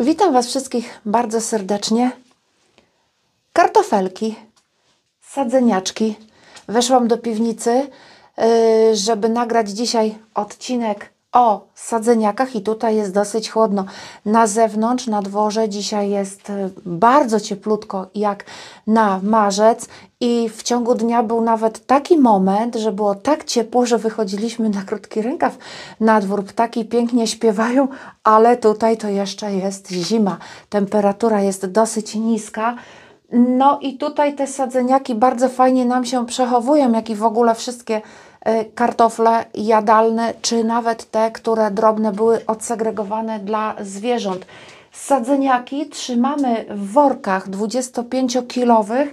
Witam Was wszystkich bardzo serdecznie. Kartofelki, sadzeniaczki. Weszłam do piwnicy, y, żeby nagrać dzisiaj odcinek o sadzeniakach i tutaj jest dosyć chłodno. Na zewnątrz, na dworze dzisiaj jest y, bardzo cieplutko jak na marzec i w ciągu dnia był nawet taki moment, że było tak ciepło, że wychodziliśmy na krótki rękaw na dwór. Ptaki pięknie śpiewają, ale tutaj to jeszcze jest zima. Temperatura jest dosyć niska. No i tutaj te sadzeniaki bardzo fajnie nam się przechowują, jak i w ogóle wszystkie Y, kartofle jadalne, czy nawet te, które drobne były odsegregowane dla zwierząt. Sadzeniaki trzymamy w workach 25-kilowych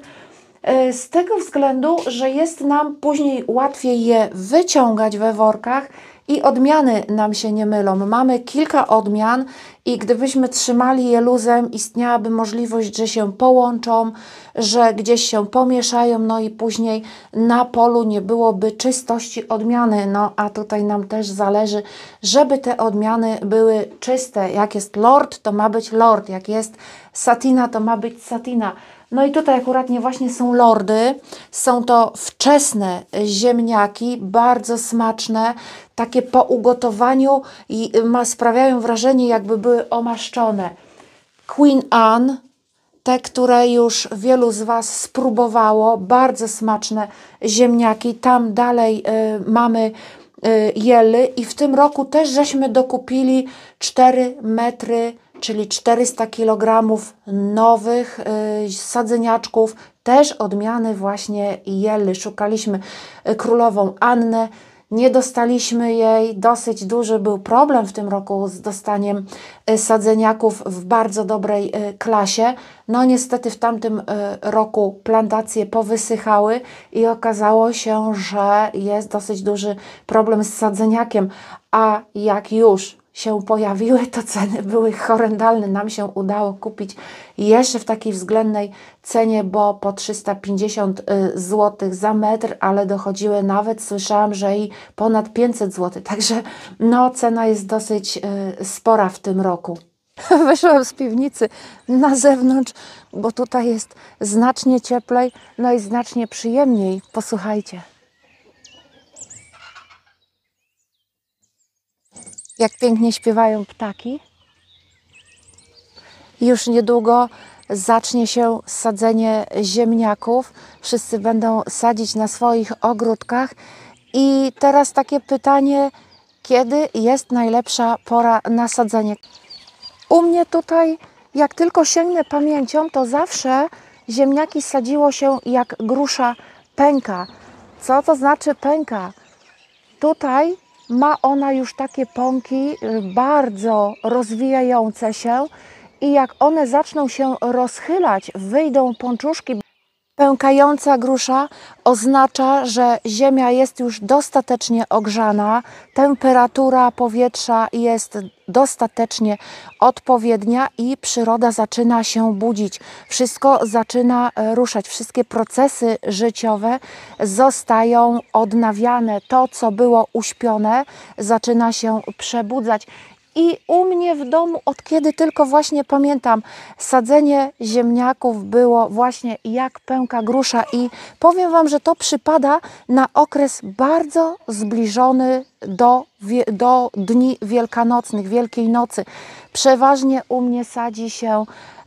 y, z tego względu, że jest nam później łatwiej je wyciągać we workach, i odmiany nam się nie mylą. Mamy kilka odmian i gdybyśmy trzymali je luzem, istniałaby możliwość, że się połączą, że gdzieś się pomieszają, no i później na polu nie byłoby czystości odmiany. No a tutaj nam też zależy, żeby te odmiany były czyste. Jak jest lord, to ma być lord, jak jest satina, to ma być satina no i tutaj akurat nie właśnie są lordy, są to wczesne ziemniaki, bardzo smaczne, takie po ugotowaniu i ma, sprawiają wrażenie, jakby były omaszczone. Queen Anne, te, które już wielu z Was spróbowało, bardzo smaczne ziemniaki. Tam dalej y, mamy y, jely i w tym roku też żeśmy dokupili 4 metry czyli 400 kg nowych y, sadzeniaczków, też odmiany właśnie jelly. Szukaliśmy y, królową Annę, nie dostaliśmy jej, dosyć duży był problem w tym roku z dostaniem y, sadzeniaków w bardzo dobrej klasie. No niestety w tamtym roku plantacje powysychały i okazało się, że jest dosyć duży problem z sadzeniakiem, a jak już się pojawiły, to ceny były horrendalne. Nam się udało kupić jeszcze w takiej względnej cenie, bo po 350 y, zł za metr, ale dochodziły nawet, słyszałam, że i ponad 500 zł. Także no, cena jest dosyć y, spora w tym roku. Wyszłam z piwnicy na zewnątrz, bo tutaj jest znacznie cieplej, no i znacznie przyjemniej. Posłuchajcie. jak pięknie śpiewają ptaki. Już niedługo zacznie się sadzenie ziemniaków. Wszyscy będą sadzić na swoich ogródkach. I teraz takie pytanie, kiedy jest najlepsza pora na sadzenie? U mnie tutaj, jak tylko sięgnę pamięcią, to zawsze ziemniaki sadziło się jak grusza pęka. Co to znaczy pęka? Tutaj ma ona już takie pąki y, bardzo rozwijające się i jak one zaczną się rozchylać, wyjdą pączuszki Pękająca grusza oznacza, że ziemia jest już dostatecznie ogrzana, temperatura powietrza jest dostatecznie odpowiednia i przyroda zaczyna się budzić. Wszystko zaczyna e, ruszać, wszystkie procesy życiowe zostają odnawiane. To, co było uśpione, zaczyna się przebudzać. I u mnie w domu, od kiedy tylko właśnie pamiętam, sadzenie ziemniaków było właśnie jak pęka grusza. I powiem Wam, że to przypada na okres bardzo zbliżony do, do dni wielkanocnych, Wielkiej Nocy. Przeważnie u mnie sadzi się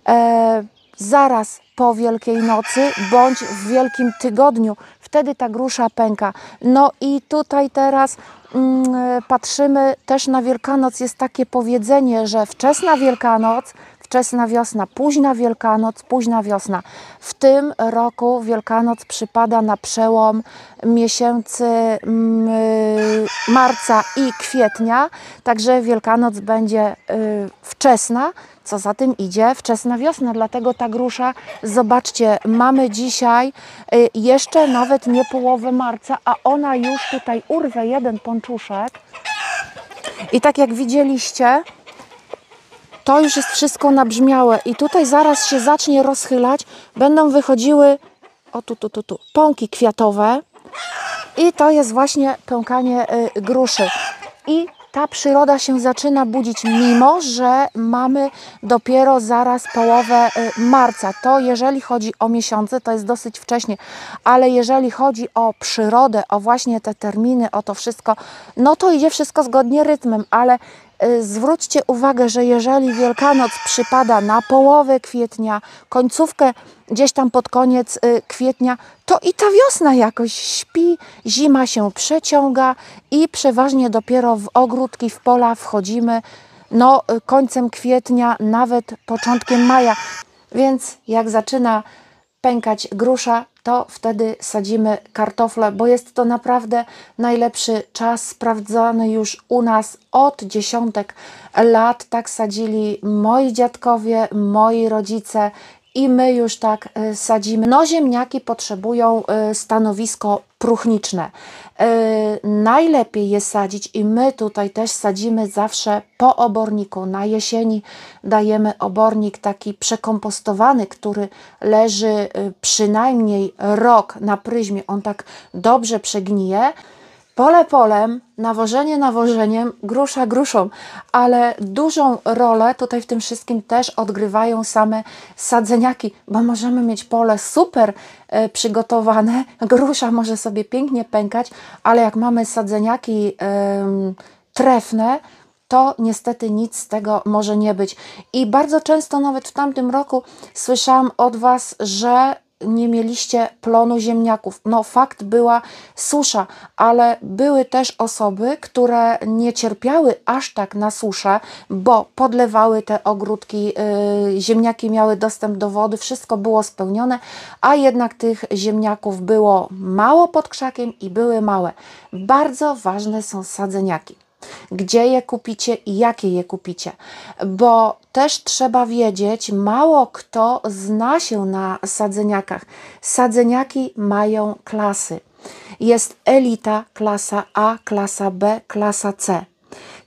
e, zaraz po Wielkiej Nocy bądź w Wielkim Tygodniu, wtedy ta grusza pęka. No i tutaj teraz mm, patrzymy też na Wielkanoc. Jest takie powiedzenie, że wczesna Wielkanoc, wczesna wiosna, późna Wielkanoc, późna wiosna. W tym roku Wielkanoc przypada na przełom miesięcy mm, marca i kwietnia, także Wielkanoc będzie y, wczesna, co za tym idzie, wczesna wiosna, dlatego ta grusza, zobaczcie, mamy dzisiaj y, jeszcze nawet nie połowę marca, a ona już tutaj urwę jeden ponczuszek. I tak jak widzieliście, to już jest wszystko nabrzmiałe i tutaj zaraz się zacznie rozchylać, będą wychodziły o tu, tu, tu, tu, pąki kwiatowe i to jest właśnie pękanie y, gruszy. I ta przyroda się zaczyna budzić, mimo że mamy dopiero zaraz połowę y, marca. To jeżeli chodzi o miesiące, to jest dosyć wcześnie, ale jeżeli chodzi o przyrodę, o właśnie te terminy, o to wszystko, no to idzie wszystko zgodnie rytmem, ale Y, zwróćcie uwagę, że jeżeli Wielkanoc przypada na połowę kwietnia, końcówkę gdzieś tam pod koniec y, kwietnia, to i ta wiosna jakoś śpi, zima się przeciąga i przeważnie dopiero w ogródki, w pola wchodzimy no y, końcem kwietnia, nawet początkiem maja. Więc jak zaczyna pękać grusza, to wtedy sadzimy kartofle, bo jest to naprawdę najlepszy czas, sprawdzony już u nas od dziesiątek lat. Tak sadzili moi dziadkowie, moi rodzice i my już tak e, sadzimy. No ziemniaki potrzebują e, stanowisko próchniczne. E, najlepiej je sadzić i my tutaj też sadzimy zawsze po oborniku. Na jesieni dajemy obornik taki przekompostowany, który leży przynajmniej rok na pryzmie. On tak dobrze przegnije pole polem, nawożenie nawożeniem, grusza gruszą, ale dużą rolę tutaj w tym wszystkim też odgrywają same sadzeniaki, bo możemy mieć pole super e, przygotowane, grusza może sobie pięknie pękać, ale jak mamy sadzeniaki trefne, to niestety nic z tego może nie być. I bardzo często, nawet w tamtym roku, słyszałam od Was, że nie mieliście plonu ziemniaków. No, fakt była susza, ale były też osoby, które nie cierpiały aż tak na suszę, bo podlewały te ogródki, yy, ziemniaki miały dostęp do wody, wszystko było spełnione, a jednak tych ziemniaków było mało pod krzakiem i były małe. Bardzo ważne są sadzeniaki gdzie je kupicie i jakie je kupicie, bo też trzeba wiedzieć, mało kto zna się na sadzeniakach. Sadzeniaki mają klasy. Jest elita, klasa A, klasa B, klasa C.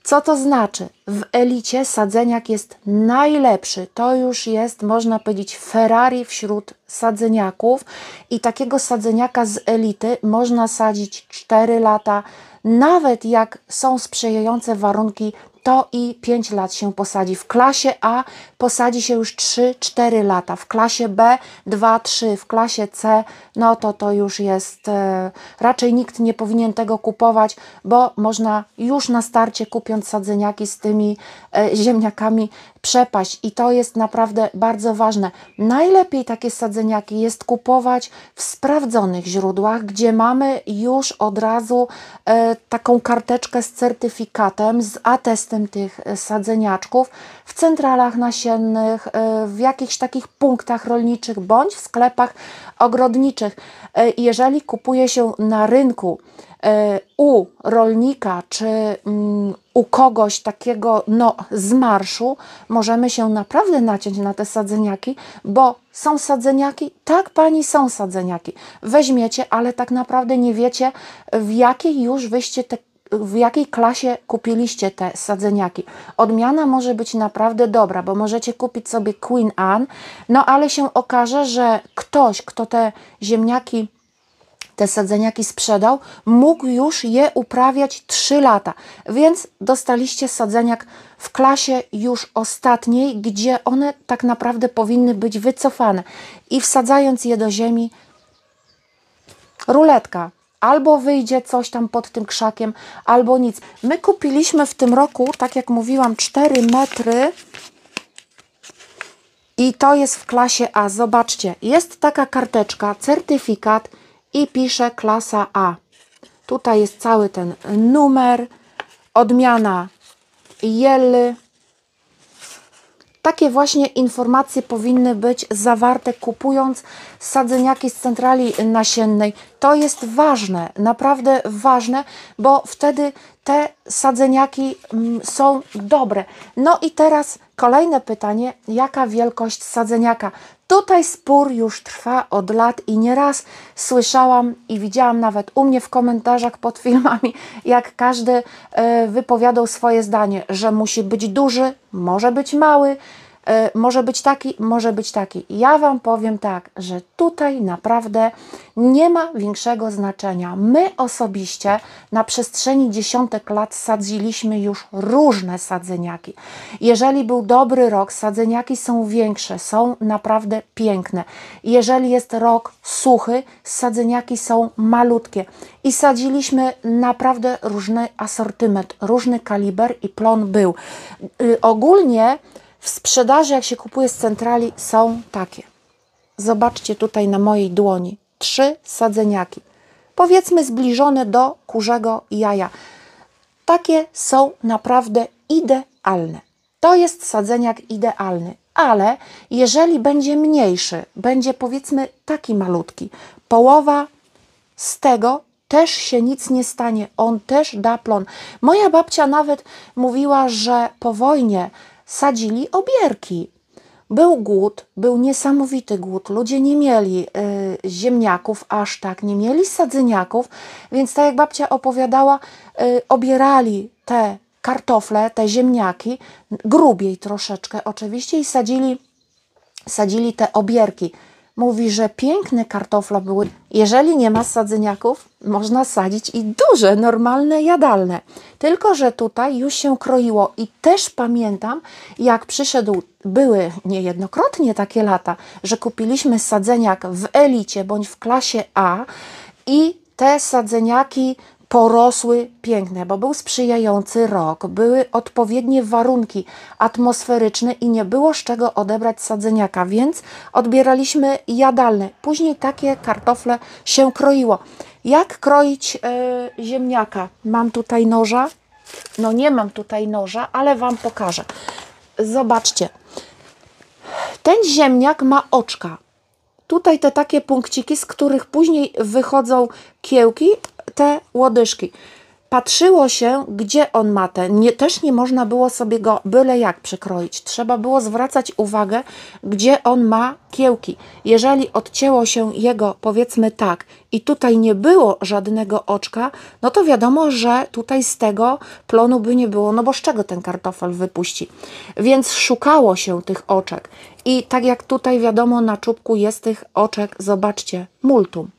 Co to znaczy? W elicie sadzeniak jest najlepszy. To już jest, można powiedzieć, Ferrari wśród sadzeniaków i takiego sadzeniaka z elity można sadzić 4 lata, nawet jak są sprzyjające warunki, to i 5 lat się posadzi. W klasie A posadzi się już 3-4 lata, w klasie B 2-3, w klasie C no to to już jest, e, raczej nikt nie powinien tego kupować, bo można już na starcie kupiąc sadzeniaki z tymi e, ziemniakami przepaść i to jest naprawdę bardzo ważne. Najlepiej takie sadzeniaki jest kupować w sprawdzonych źródłach, gdzie mamy już od razu e, taką karteczkę z certyfikatem, z atestem tych e, sadzeniaczków w centralach nasiennych, e, w jakichś takich punktach rolniczych bądź w sklepach ogrodniczych. E, jeżeli kupuje się na rynku, E, u rolnika czy mm, u kogoś takiego no, z marszu możemy się naprawdę naciąć na te sadzeniaki, bo są sadzeniaki? Tak, pani, są sadzeniaki. Weźmiecie, ale tak naprawdę nie wiecie, w jakiej już wyście te w jakiej klasie kupiliście te sadzeniaki. Odmiana może być naprawdę dobra, bo możecie kupić sobie Queen Anne, no ale się okaże, że ktoś, kto te ziemniaki te sadzeniaki sprzedał, mógł już je uprawiać 3 lata. Więc dostaliście sadzeniak w klasie już ostatniej, gdzie one tak naprawdę powinny być wycofane. I wsadzając je do ziemi, ruletka. Albo wyjdzie coś tam pod tym krzakiem, albo nic. My kupiliśmy w tym roku, tak jak mówiłam, 4 metry i to jest w klasie A. Zobaczcie, jest taka karteczka, certyfikat i piszę klasa A. Tutaj jest cały ten numer, odmiana jelly. Takie właśnie informacje powinny być zawarte kupując sadzeniaki z centrali nasiennej. To jest ważne, naprawdę ważne, bo wtedy te sadzeniaki mm, są dobre. No i teraz kolejne pytanie, jaka wielkość sadzeniaka? Tutaj spór już trwa od lat i nieraz słyszałam i widziałam nawet u mnie w komentarzach pod filmami, jak każdy e, wypowiadał swoje zdanie, że musi być duży, może być mały, E, może być taki, może być taki. Ja Wam powiem tak, że tutaj naprawdę nie ma większego znaczenia. My osobiście na przestrzeni dziesiątek lat sadziliśmy już różne sadzeniaki. Jeżeli był dobry rok, sadzeniaki są większe, są naprawdę piękne. Jeżeli jest rok suchy, sadzeniaki są malutkie. I sadziliśmy naprawdę różny asortyment, różny kaliber i plon był. Yy, ogólnie w sprzedaży, jak się kupuje z centrali, są takie. Zobaczcie tutaj na mojej dłoni trzy sadzeniaki, powiedzmy zbliżone do kurzego jaja. Takie są naprawdę idealne. To jest sadzeniak idealny, ale jeżeli będzie mniejszy, będzie powiedzmy taki malutki, połowa z tego też się nic nie stanie, on też da plon. Moja babcia nawet mówiła, że po wojnie sadzili obierki. Był głód, był niesamowity głód. Ludzie nie mieli y, ziemniaków aż tak, nie mieli sadzyniaków, więc tak jak babcia opowiadała, y, obierali te kartofle, te ziemniaki, grubiej troszeczkę oczywiście, i sadzili, sadzili te obierki mówi, że piękne kartofle były. Jeżeli nie ma sadzeniaków, można sadzić i duże, normalne, jadalne. Tylko, że tutaj już się kroiło i też pamiętam, jak przyszedł, były niejednokrotnie takie lata, że kupiliśmy sadzeniak w elicie bądź w klasie A i te sadzeniaki porosły piękne, bo był sprzyjający rok, były odpowiednie warunki atmosferyczne i nie było z czego odebrać sadzeniaka, więc odbieraliśmy jadalne. Później takie kartofle się kroiło. Jak kroić e, ziemniaka? Mam tutaj noża. No nie mam tutaj noża, ale Wam pokażę. Zobaczcie. Ten ziemniak ma oczka. Tutaj te takie punkciki, z których później wychodzą kiełki, te łodyżki. Patrzyło się, gdzie on ma te. Nie, też nie można było sobie go byle jak przekroić. Trzeba było zwracać uwagę, gdzie on ma kiełki. Jeżeli odcięło się jego, powiedzmy tak, i tutaj nie było żadnego oczka, no to wiadomo, że tutaj z tego plonu by nie było, no bo z czego ten kartofel wypuści? Więc szukało się tych oczek. I tak jak tutaj wiadomo, na czubku jest tych oczek, zobaczcie, multum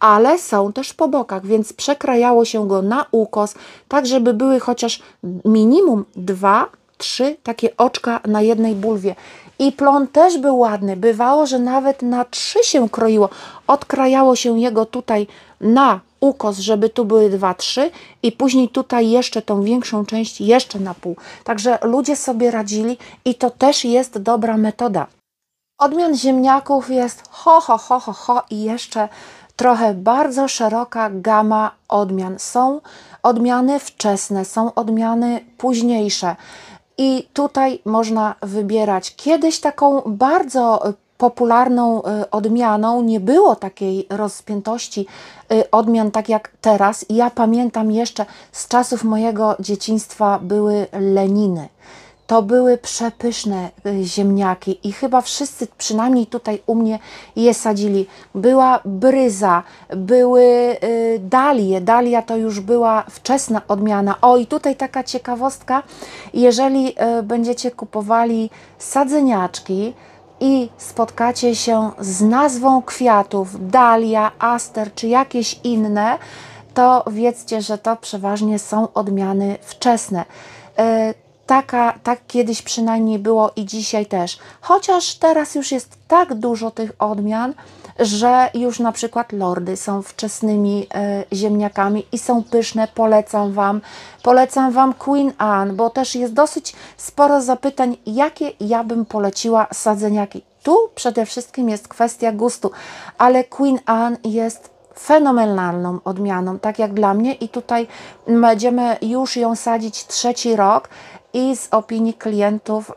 ale są też po bokach, więc przekrajało się go na ukos, tak żeby były chociaż minimum dwa, trzy takie oczka na jednej bulwie. I plon też był ładny. Bywało, że nawet na trzy się kroiło. Odkrajało się jego tutaj na ukos, żeby tu były dwa, trzy i później tutaj jeszcze tą większą część jeszcze na pół. Także ludzie sobie radzili i to też jest dobra metoda. Odmian ziemniaków jest ho, ho, ho, ho, ho i jeszcze trochę bardzo szeroka gama odmian. Są odmiany wczesne, są odmiany późniejsze. I tutaj można wybierać. Kiedyś taką bardzo popularną y, odmianą nie było takiej rozpiętości y, odmian tak jak teraz. Ja pamiętam jeszcze z czasów mojego dzieciństwa były leniny. To były przepyszne y, ziemniaki i chyba wszyscy, przynajmniej tutaj u mnie, je sadzili. Była bryza, były y, dalie. Dalia to już była wczesna odmiana. O, i tutaj taka ciekawostka. Jeżeli y, będziecie kupowali sadzeniaczki, i spotkacie się z nazwą kwiatów dalia, aster czy jakieś inne, to wiedzcie, że to przeważnie są odmiany wczesne. Taka, tak kiedyś przynajmniej było i dzisiaj też. Chociaż teraz już jest tak dużo tych odmian, że już na przykład lordy są wczesnymi y, ziemniakami i są pyszne, polecam Wam. Polecam Wam Queen Anne, bo też jest dosyć sporo zapytań, jakie ja bym poleciła sadzeniaki. Tu przede wszystkim jest kwestia gustu, ale Queen Anne jest fenomenalną odmianą, tak jak dla mnie i tutaj będziemy już ją sadzić trzeci rok i z opinii klientów y,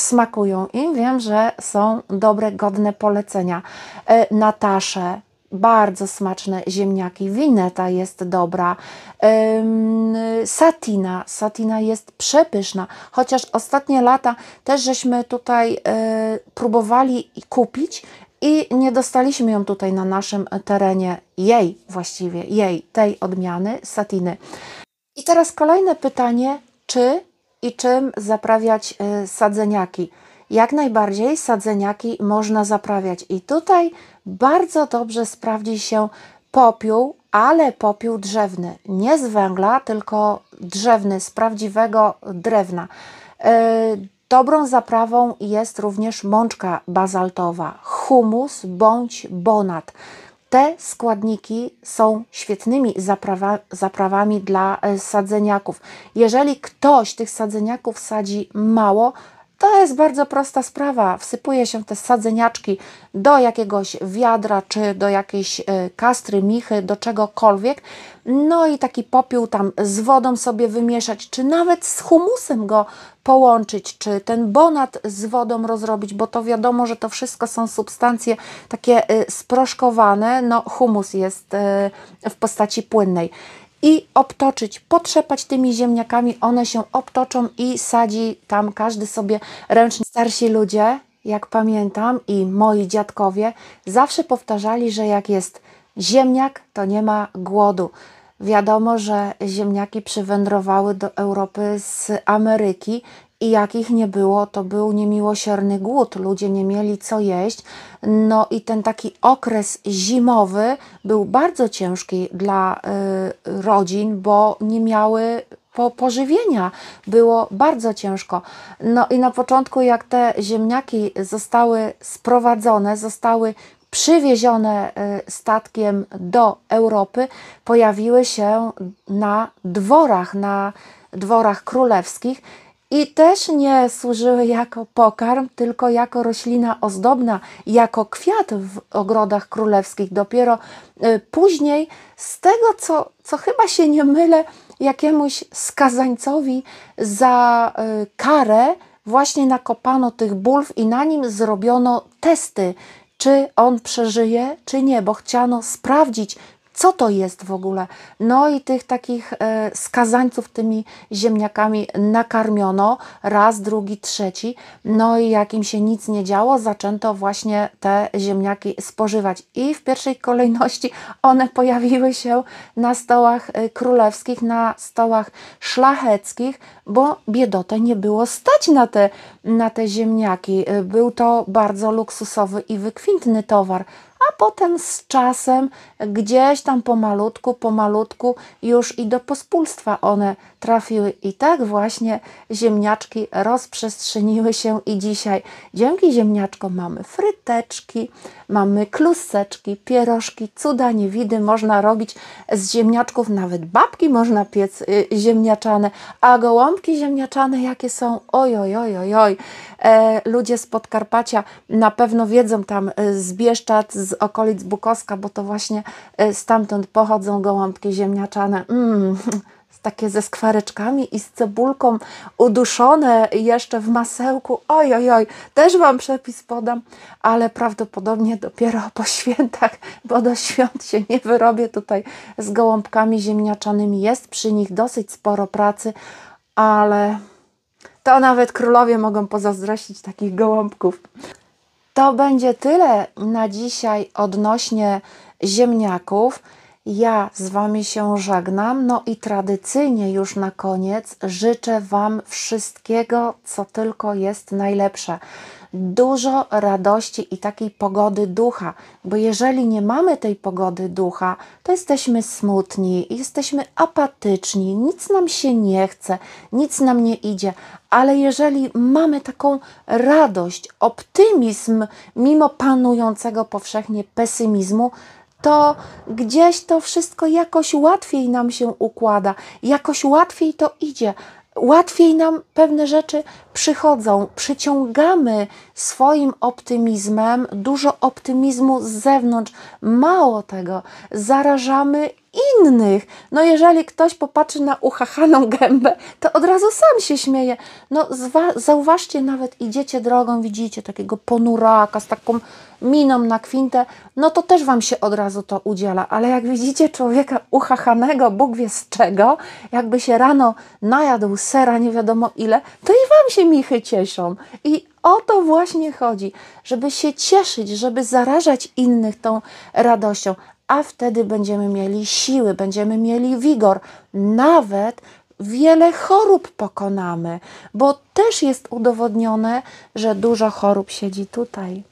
smakują i Wiem, że są dobre, godne polecenia. Y, Natasze, bardzo smaczne ziemniaki. Wineta jest dobra. Satina, satina jest przepyszna, chociaż ostatnie lata też żeśmy tutaj e, próbowali kupić i nie dostaliśmy ją tutaj na naszym terenie, jej właściwie, jej, tej odmiany satiny. I teraz kolejne pytanie, czy i czym zaprawiać y, sadzeniaki. Jak najbardziej sadzeniaki można zaprawiać i tutaj bardzo dobrze sprawdzi się popiół, ale popiół drzewny, nie z węgla, tylko drzewny, z prawdziwego drewna. Y, dobrą zaprawą jest również mączka bazaltowa, humus bądź bonat. Te składniki są świetnymi zaprawa, zaprawami dla e, sadzeniaków. Jeżeli ktoś tych sadzeniaków sadzi mało, to jest bardzo prosta sprawa. Wsypuje się te sadzeniaczki do jakiegoś wiadra czy do jakiejś y, kastry, michy, do czegokolwiek. No i taki popiół tam z wodą sobie wymieszać, czy nawet z humusem go połączyć, czy ten bonat z wodą rozrobić, bo to wiadomo, że to wszystko są substancje takie y, sproszkowane. No, humus jest y, w postaci płynnej i obtoczyć, potrzepać tymi ziemniakami, one się obtoczą i sadzi tam każdy sobie ręcznie. Starsi ludzie, jak pamiętam i moi dziadkowie, zawsze powtarzali, że jak jest ziemniak, to nie ma głodu. Wiadomo, że ziemniaki przywędrowały do Europy z Ameryki i jakich nie było, to był niemiłosierny głód, ludzie nie mieli co jeść. No i ten taki okres zimowy był bardzo ciężki dla y, rodzin, bo nie miały po pożywienia. Było bardzo ciężko. No i na początku, jak te ziemniaki zostały sprowadzone, zostały przywiezione y, statkiem do Europy, pojawiły się na dworach, na dworach królewskich i też nie służyły jako pokarm, tylko jako roślina ozdobna, jako kwiat w ogrodach królewskich. Dopiero y, później, z tego co, co chyba się nie mylę, jakiemuś skazańcowi za y, karę właśnie nakopano tych bulw i na nim zrobiono testy, czy on przeżyje, czy nie, bo chciano sprawdzić, co to jest w ogóle. No i tych takich e, skazańców tymi ziemniakami nakarmiono raz, drugi, trzeci. No i jak im się nic nie działo, zaczęto właśnie te ziemniaki spożywać. I w pierwszej kolejności one pojawiły się na stołach e, królewskich, na stołach szlacheckich, bo biedotę nie było stać na te, na te ziemniaki. E, był to bardzo luksusowy i wykwintny towar a potem z czasem gdzieś tam pomalutku, pomalutku już i do pospólstwa one trafiły. I tak właśnie ziemniaczki rozprzestrzeniły się i dzisiaj dzięki ziemniaczkom mamy fryteczki, mamy kluseczki, pierożki, cuda niewidy można robić z ziemniaczków, nawet babki można piec y, ziemniaczane, a gołąbki ziemniaczane jakie są, oj, oj, oj, oj, oj. E, ludzie z Podkarpacia na pewno wiedzą tam y, z Bieszczad, z z okolic Bukowska, bo to właśnie y, stamtąd pochodzą gołąbki ziemniaczane. Mm, takie ze skwareczkami i z cebulką uduszone jeszcze w masełku. Oj, oj, oj, też Wam przepis podam, ale prawdopodobnie dopiero po świętach, bo do świąt się nie wyrobię tutaj z gołąbkami ziemniaczanymi. Jest przy nich dosyć sporo pracy, ale to nawet królowie mogą pozazdrościć takich gołąbków. To będzie tyle na dzisiaj odnośnie ziemniaków. Ja z Wami się żegnam, no i tradycyjnie już na koniec życzę Wam wszystkiego, co tylko jest najlepsze dużo radości i takiej pogody ducha, bo jeżeli nie mamy tej pogody ducha, to jesteśmy smutni, jesteśmy apatyczni, nic nam się nie chce, nic nam nie idzie, ale jeżeli mamy taką radość, optymizm, mimo panującego powszechnie pesymizmu, to gdzieś to wszystko jakoś łatwiej nam się układa, jakoś łatwiej to idzie, łatwiej nam pewne rzeczy przychodzą. Przyciągamy swoim optymizmem dużo optymizmu z zewnątrz. Mało tego, zarażamy innych. No jeżeli ktoś popatrzy na uchachaną gębę, to od razu sam się śmieje. No zauważcie, nawet idziecie drogą, widzicie takiego ponuraka z taką miną na kwintę, no to też Wam się od razu to udziela. Ale jak widzicie człowieka uchachanego, Bóg wie z czego, jakby się rano najadł sera nie wiadomo ile, to i Wam się michy cieszą. I o to właśnie chodzi, żeby się cieszyć, żeby zarażać innych tą radością, a wtedy będziemy mieli siły, będziemy mieli wigor, nawet wiele chorób pokonamy, bo też jest udowodnione, że dużo chorób siedzi tutaj.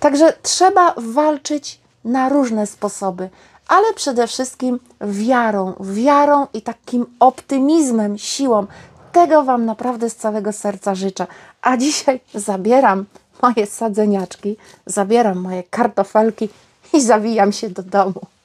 Także trzeba walczyć na różne sposoby, ale przede wszystkim wiarą, wiarą i takim optymizmem, siłą. Tego Wam naprawdę z całego serca życzę. A dzisiaj zabieram moje sadzeniaczki, zabieram moje kartofelki, i zawijam się do domu.